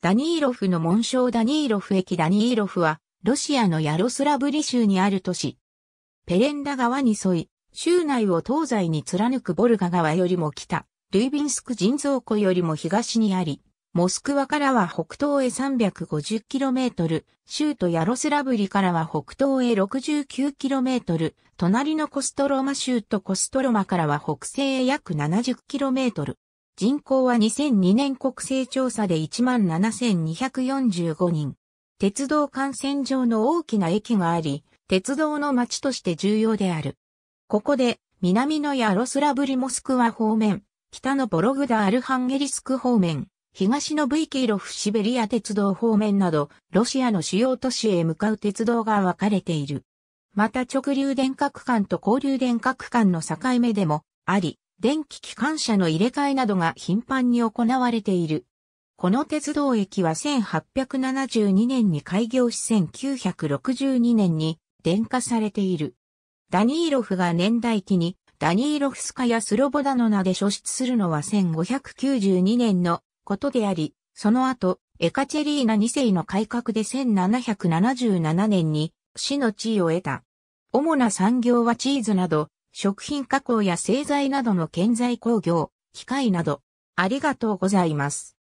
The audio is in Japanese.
ダニーロフの紋章ダニーロフ駅ダニーロフは、ロシアのヤロスラブリ州にある都市。ペレンダ川に沿い、州内を東西に貫くボルガ川よりも北、ルイビンスク人造湖よりも東にあり、モスクワからは北東へ 350km、州都ヤロスラブリからは北東へ 69km、隣のコストロマ州とコストロマからは北西へ約 70km。人口は2002年国勢調査で17,245人。鉄道幹線上の大きな駅があり、鉄道の街として重要である。ここで、南のヤロスラブリモスクワ方面、北のボログダアルハンゲリスク方面、東のブイキーロフシベリア鉄道方面など、ロシアの主要都市へ向かう鉄道が分かれている。また直流電化区間と交流電化区間の境目でもあり、電気機関車の入れ替えなどが頻繁に行われている。この鉄道駅は1872年に開業し1962年に電化されている。ダニーロフが年代記にダニーロフスカやスロボダの名で初出するのは1592年のことであり、その後、エカチェリーナ2世の改革で1777年に市の地位を得た。主な産業はチーズなど食品加工や製剤などの建材工業、機械など、ありがとうございます。